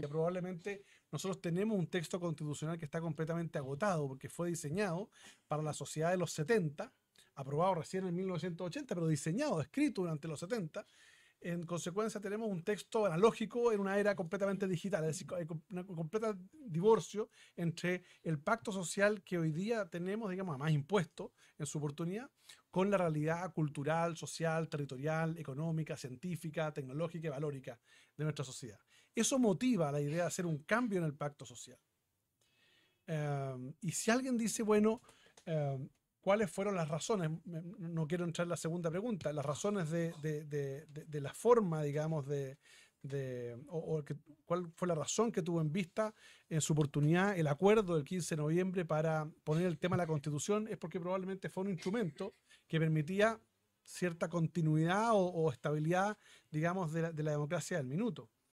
que probablemente nosotros tenemos un texto constitucional que está completamente agotado porque fue diseñado para la sociedad de los 70, aprobado recién en 1980, pero diseñado, escrito durante los 70, en consecuencia, tenemos un texto analógico en una era completamente digital, es decir, un completo divorcio entre el pacto social que hoy día tenemos, digamos, más impuesto en su oportunidad, con la realidad cultural, social, territorial, económica, científica, tecnológica y valórica de nuestra sociedad. Eso motiva la idea de hacer un cambio en el pacto social. Em, y si alguien dice, bueno, em, cuáles fueron las razones. No quiero entrar en la segunda pregunta, las razones de, de, de, de la forma, digamos, de, o, o cuál fue la razón que tuvo en vista en su oportunidad el acuerdo del 15 de noviembre para poner el tema de la constitución, es porque probablemente fue un instrumento que permitía cierta continuidad o, estabilidad, digamos, de la, de la democracia del minuto.